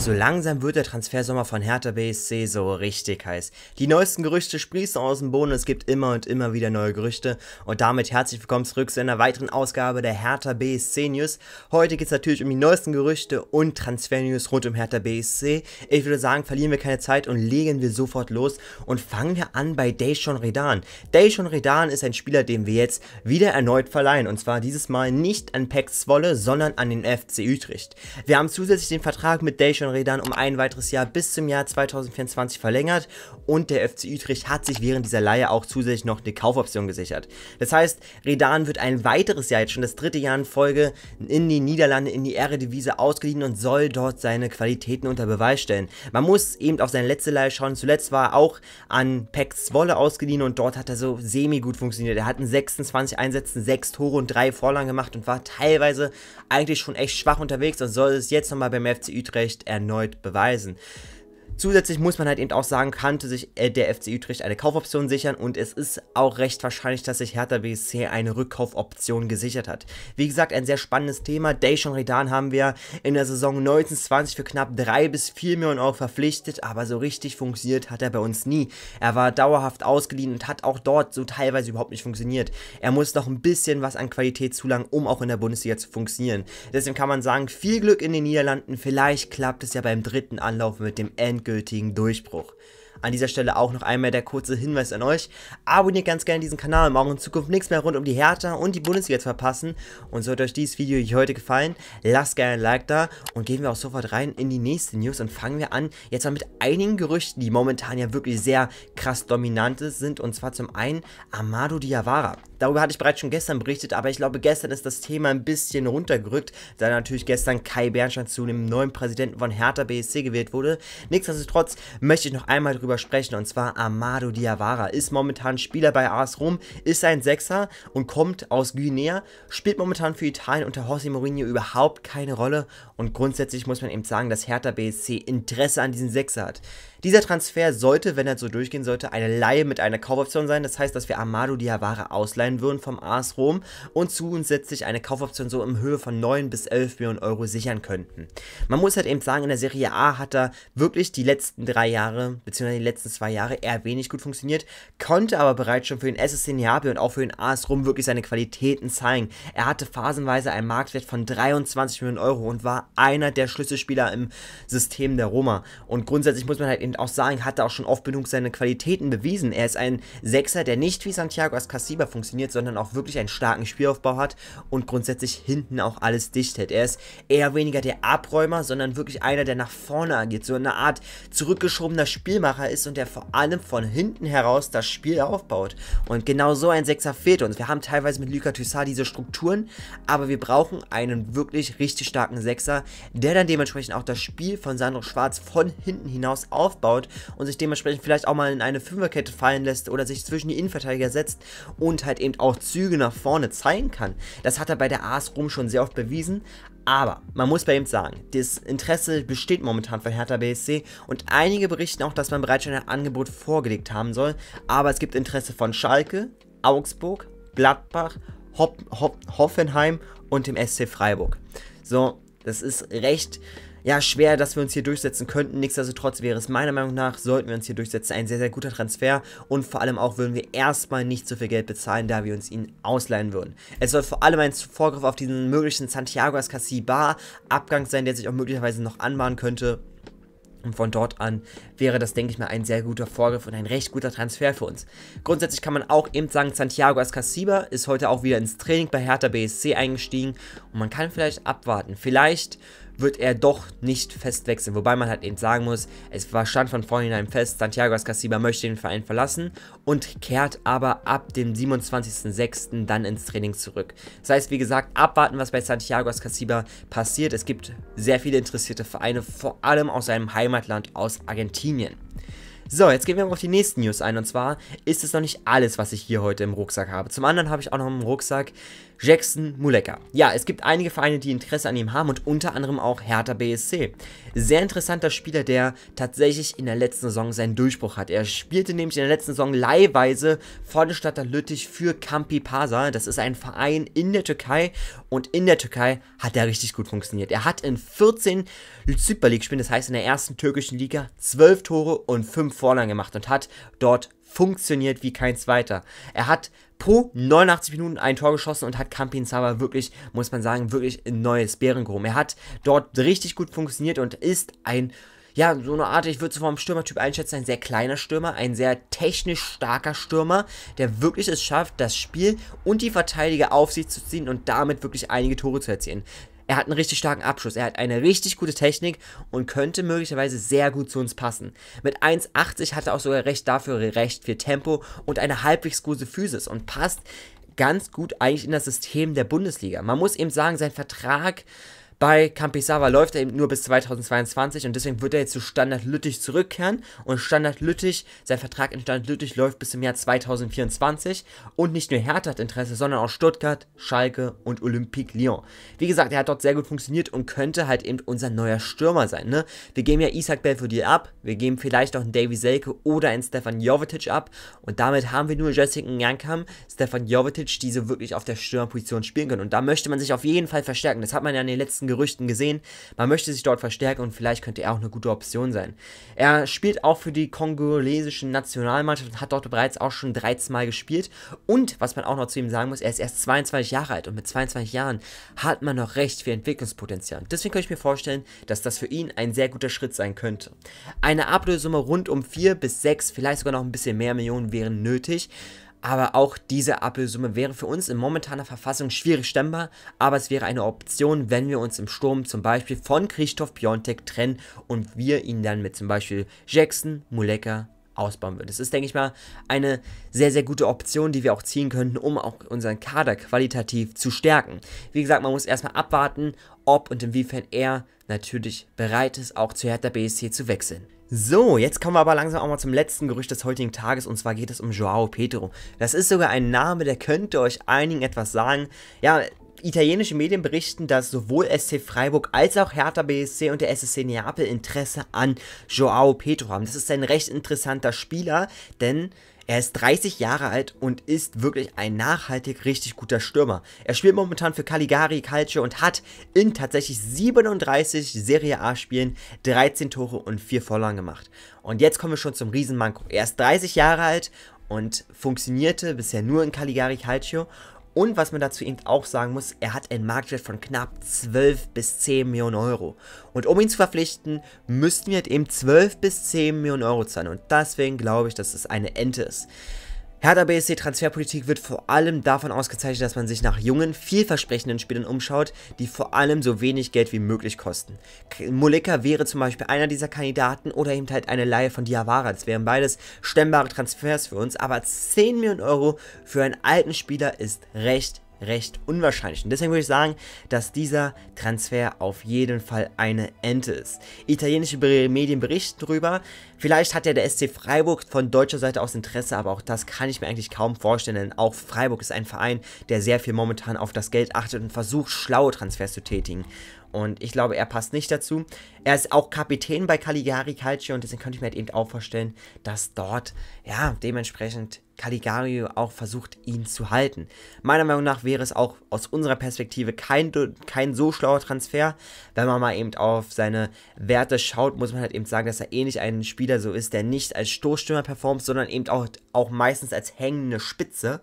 So langsam wird der Transfersommer von Hertha BSC so richtig heiß. Die neuesten Gerüchte sprießen aus dem Boden, es gibt immer und immer wieder neue Gerüchte. Und damit herzlich willkommen zurück zu einer weiteren Ausgabe der Hertha BSC News. Heute geht es natürlich um die neuesten Gerüchte und Transfernews rund um Hertha BSC. Ich würde sagen, verlieren wir keine Zeit und legen wir sofort los und fangen wir an bei Dejan Redan. Dejan Redan ist ein Spieler, den wir jetzt wieder erneut verleihen. Und zwar dieses Mal nicht an Peck Zwolle, sondern an den FC Utrecht. Wir haben zusätzlich den Vertrag mit Dejan Rädern um ein weiteres Jahr bis zum Jahr 2024 verlängert und der FC Utrecht hat sich während dieser Leihe auch zusätzlich noch eine Kaufoption gesichert. Das heißt, Redan wird ein weiteres Jahr, jetzt schon das dritte Jahr in Folge, in die Niederlande, in die Eredivisie ausgeliehen und soll dort seine Qualitäten unter Beweis stellen. Man muss eben auf seine letzte Leihe schauen. Zuletzt war er auch an Peck Zwolle ausgeliehen und dort hat er so semi-gut funktioniert. Er hat in 26 Einsätzen 6 Tore und 3 Vorlagen gemacht und war teilweise eigentlich schon echt schwach unterwegs und soll es jetzt nochmal beim FC Utrecht erneut erneut beweisen. Zusätzlich muss man halt eben auch sagen, kannte sich äh, der FC Utrecht eine Kaufoption sichern und es ist auch recht wahrscheinlich, dass sich Hertha BSC eine Rückkaufoption gesichert hat. Wie gesagt, ein sehr spannendes Thema. Dejan Redan haben wir in der Saison 1920 für knapp 3 bis 4 Millionen Euro verpflichtet, aber so richtig funktioniert hat er bei uns nie. Er war dauerhaft ausgeliehen und hat auch dort so teilweise überhaupt nicht funktioniert. Er muss noch ein bisschen was an Qualität zulangen, um auch in der Bundesliga zu funktionieren. Deswegen kann man sagen, viel Glück in den Niederlanden, vielleicht klappt es ja beim dritten Anlauf mit dem Endgültigen endgültigen Durchbruch. An dieser Stelle auch noch einmal der kurze Hinweis an euch. Abonniert ganz gerne diesen Kanal, um auch in Zukunft nichts mehr rund um die Hertha und die Bundesliga zu verpassen. Und sollte euch dieses Video hier heute gefallen, lasst gerne ein Like da und gehen wir auch sofort rein in die nächsten News und fangen wir an jetzt mal mit einigen Gerüchten, die momentan ja wirklich sehr krass dominant sind. Und zwar zum einen Amado Diawara. Darüber hatte ich bereits schon gestern berichtet, aber ich glaube, gestern ist das Thema ein bisschen runtergerückt, da natürlich gestern Kai Bernstein zu dem neuen Präsidenten von Hertha BSC gewählt wurde. Nichtsdestotrotz möchte ich noch einmal darüber sprechen und zwar Amado Diawara ist momentan Spieler bei AS Rom, ist ein Sechser und kommt aus Guinea, spielt momentan für Italien unter José Mourinho überhaupt keine Rolle und grundsätzlich muss man eben sagen, dass Hertha BSC Interesse an diesen Sechser hat. Dieser Transfer sollte, wenn er so durchgehen sollte, eine Laie mit einer Kaufoption sein. Das heißt, dass wir Amadou Diawara ausleihen würden vom AS Rom und zusätzlich eine Kaufoption so in Höhe von 9 bis 11 Millionen Euro sichern könnten. Man muss halt eben sagen, in der Serie A hat er wirklich die letzten drei Jahre, beziehungsweise die letzten zwei Jahre eher wenig gut funktioniert, konnte aber bereits schon für den SSC Neapel und auch für den AS Rom wirklich seine Qualitäten zeigen. Er hatte phasenweise einen Marktwert von 23 Millionen Euro und war einer der Schlüsselspieler im System der Roma. Und grundsätzlich muss man halt in eben auch sagen, hat er auch schon oft genug seine Qualitäten bewiesen. Er ist ein Sechser, der nicht wie Santiago Ascasiba funktioniert, sondern auch wirklich einen starken Spielaufbau hat und grundsätzlich hinten auch alles dicht hält. Er ist eher weniger der Abräumer, sondern wirklich einer, der nach vorne agiert, so eine Art zurückgeschobener Spielmacher ist und der vor allem von hinten heraus das Spiel aufbaut. Und genau so ein Sechser fehlt uns. Wir haben teilweise mit Luka Tussar diese Strukturen, aber wir brauchen einen wirklich richtig starken Sechser, der dann dementsprechend auch das Spiel von Sandro Schwarz von hinten hinaus aufbaut aufbaut und sich dementsprechend vielleicht auch mal in eine Fünferkette fallen lässt oder sich zwischen die Innenverteidiger setzt und halt eben auch Züge nach vorne zeigen kann. Das hat er bei der AS Rom schon sehr oft bewiesen, aber man muss bei ihm sagen, das Interesse besteht momentan von Hertha BSC und einige berichten auch, dass man bereits schon ein Angebot vorgelegt haben soll, aber es gibt Interesse von Schalke, Augsburg, Gladbach, Hop Hop Hoffenheim und dem SC Freiburg. So, das ist recht ja, schwer, dass wir uns hier durchsetzen könnten. Nichtsdestotrotz wäre es meiner Meinung nach, sollten wir uns hier durchsetzen, ein sehr, sehr guter Transfer. Und vor allem auch würden wir erstmal nicht so viel Geld bezahlen, da wir uns ihn ausleihen würden. Es soll vor allem ein Vorgriff auf diesen möglichen Santiago Escasibar-Abgang sein, der sich auch möglicherweise noch anbahnen könnte. Und von dort an wäre das, denke ich mal, ein sehr guter Vorgriff und ein recht guter Transfer für uns. Grundsätzlich kann man auch eben sagen, Santiago Ascasiba ist heute auch wieder ins Training bei Hertha BSC eingestiegen und man kann vielleicht abwarten. Vielleicht wird er doch nicht fest wechseln. Wobei man halt eben sagen muss, es war stand von vornherein fest, Santiago Escasiba möchte den Verein verlassen und kehrt aber ab dem 27.06. dann ins Training zurück. Das heißt, wie gesagt, abwarten, was bei Santiago Escasiba passiert. Es gibt sehr viele interessierte Vereine, vor allem aus seinem Heimatland, aus Argentinien. So, jetzt gehen wir mal auf die nächsten News ein. Und zwar ist es noch nicht alles, was ich hier heute im Rucksack habe. Zum anderen habe ich auch noch im Rucksack Jackson Muleka. Ja, es gibt einige Vereine, die Interesse an ihm haben und unter anderem auch Hertha BSC. Sehr interessanter Spieler, der tatsächlich in der letzten Saison seinen Durchbruch hat. Er spielte nämlich in der letzten Saison leihweise vor Vorderstadter Lüttich für Kampi Pasa. Das ist ein Verein in der Türkei und in der Türkei hat er richtig gut funktioniert. Er hat in 14 Super League-Spielen, das heißt in der ersten türkischen Liga, 12 Tore und 5 Vorlagen gemacht und hat dort funktioniert wie kein zweiter. Er hat pro 89 Minuten ein Tor geschossen und hat Campin Zaba wirklich, muss man sagen, wirklich ein neues Bären gehoben. Er hat dort richtig gut funktioniert und ist ein ja, so eine Art, ich würde es vom Stürmertyp einschätzen, ein sehr kleiner Stürmer, ein sehr technisch starker Stürmer, der wirklich es schafft, das Spiel und die Verteidiger auf sich zu ziehen und damit wirklich einige Tore zu erzielen. Er hat einen richtig starken Abschluss, er hat eine richtig gute Technik und könnte möglicherweise sehr gut zu uns passen. Mit 1,80 hat er auch sogar recht dafür, recht viel Tempo und eine halbwegs gute Physis und passt ganz gut eigentlich in das System der Bundesliga. Man muss eben sagen, sein Vertrag bei Kampisava läuft er eben nur bis 2022 und deswegen wird er jetzt zu Standard Lüttich zurückkehren und Standard Lüttich, sein Vertrag in Standard Lüttich läuft bis zum Jahr 2024 und nicht nur Hertha hat Interesse, sondern auch Stuttgart, Schalke und Olympique Lyon. Wie gesagt, er hat dort sehr gut funktioniert und könnte halt eben unser neuer Stürmer sein. Ne? Wir geben ja Isaac Belfodil ab, wir geben vielleicht auch einen Davy Selke oder einen Stefan Jovetic ab und damit haben wir nur Jessica Njankam, Stefan Jovetic, die so wirklich auf der Stürmerposition spielen können und da möchte man sich auf jeden Fall verstärken. Das hat man ja in den letzten Gerüchten gesehen. Man möchte sich dort verstärken und vielleicht könnte er auch eine gute Option sein. Er spielt auch für die kongolesische Nationalmannschaft und hat dort bereits auch schon 13 Mal gespielt. Und was man auch noch zu ihm sagen muss, er ist erst 22 Jahre alt und mit 22 Jahren hat man noch recht viel Entwicklungspotenzial. Deswegen könnte ich mir vorstellen, dass das für ihn ein sehr guter Schritt sein könnte. Eine Ablösesumme rund um 4 bis 6, vielleicht sogar noch ein bisschen mehr Millionen wären nötig. Aber auch diese Ablösesumme wäre für uns in momentaner Verfassung schwierig stemmbar, aber es wäre eine Option, wenn wir uns im Sturm zum Beispiel von Christoph Piontek trennen und wir ihn dann mit zum Beispiel Jackson, Muleka ausbauen würden. Das ist, denke ich mal, eine sehr, sehr gute Option, die wir auch ziehen könnten, um auch unseren Kader qualitativ zu stärken. Wie gesagt, man muss erstmal abwarten, ob und inwiefern er natürlich bereit ist, auch zu Hertha BSC zu wechseln. So, jetzt kommen wir aber langsam auch mal zum letzten Gerücht des heutigen Tages und zwar geht es um Joao Petro. Das ist sogar ein Name, der könnte euch einigen etwas sagen. Ja, italienische Medien berichten, dass sowohl SC Freiburg als auch Hertha BSC und der SSC Neapel Interesse an Joao Petro haben. Das ist ein recht interessanter Spieler, denn er ist 30 Jahre alt und ist wirklich ein nachhaltig richtig guter Stürmer. Er spielt momentan für Caligari Calcio und hat in tatsächlich 37 Serie A Spielen 13 Tore und 4 Vorlagen gemacht. Und jetzt kommen wir schon zum Riesenmanko. Er ist 30 Jahre alt und funktionierte bisher nur in Caligari Calcio und was man dazu eben auch sagen muss, er hat ein Marktwert von knapp 12 bis 10 Millionen Euro. Und um ihn zu verpflichten, müssten wir halt eben 12 bis 10 Millionen Euro zahlen. Und deswegen glaube ich, dass es eine Ente ist. Hertha BSC Transferpolitik wird vor allem davon ausgezeichnet, dass man sich nach jungen, vielversprechenden Spielern umschaut, die vor allem so wenig Geld wie möglich kosten. Muleka wäre zum Beispiel einer dieser Kandidaten oder eben halt eine Laie von Diawara. Das wären beides stemmbare Transfers für uns, aber 10 Millionen Euro für einen alten Spieler ist recht recht unwahrscheinlich. Und deswegen würde ich sagen, dass dieser Transfer auf jeden Fall eine Ente ist. Italienische Medien berichten darüber, Vielleicht hat ja der SC Freiburg von deutscher Seite aus Interesse, aber auch das kann ich mir eigentlich kaum vorstellen, denn auch Freiburg ist ein Verein, der sehr viel momentan auf das Geld achtet und versucht, schlaue Transfers zu tätigen. Und ich glaube, er passt nicht dazu. Er ist auch Kapitän bei Caligari Calcio und deswegen könnte ich mir halt eben auch vorstellen, dass dort, ja, dementsprechend Caligari auch versucht, ihn zu halten. Meiner Meinung nach wäre es auch aus unserer Perspektive kein, kein so schlauer Transfer. Wenn man mal eben auf seine Werte schaut, muss man halt eben sagen, dass er ähnlich einen ein Spieler wieder so ist, der nicht als Stoßstürmer performt, sondern eben auch, auch meistens als hängende Spitze.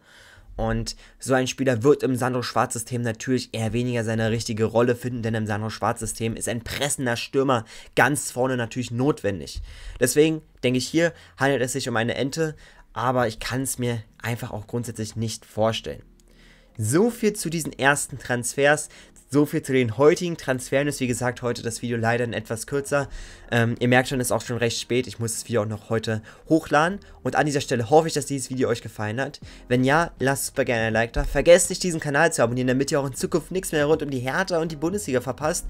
Und so ein Spieler wird im Sandro-Schwarz-System natürlich eher weniger seine richtige Rolle finden, denn im Sandro-Schwarz-System ist ein pressender Stürmer ganz vorne natürlich notwendig. Deswegen denke ich, hier handelt es sich um eine Ente, aber ich kann es mir einfach auch grundsätzlich nicht vorstellen. So viel zu diesen ersten Transfers so viel zu den heutigen Transfernews. Wie gesagt, heute das Video leider ein etwas kürzer. Ähm, ihr merkt schon, es ist auch schon recht spät. Ich muss das Video auch noch heute hochladen. Und an dieser Stelle hoffe ich, dass dieses Video euch gefallen hat. Wenn ja, lasst super gerne ein Like da. Vergesst nicht, diesen Kanal zu abonnieren, damit ihr auch in Zukunft nichts mehr rund um die Hertha und die Bundesliga verpasst.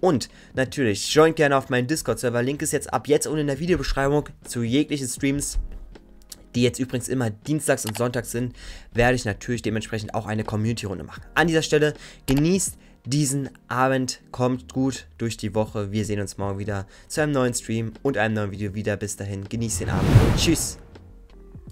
Und natürlich, joint gerne auf meinen Discord-Server. Link ist jetzt ab jetzt unten in der Videobeschreibung zu jeglichen Streams die jetzt übrigens immer dienstags und sonntags sind, werde ich natürlich dementsprechend auch eine Community-Runde machen. An dieser Stelle genießt diesen Abend. Kommt gut durch die Woche. Wir sehen uns morgen wieder zu einem neuen Stream und einem neuen Video wieder. Bis dahin, genießt den Abend tschüss.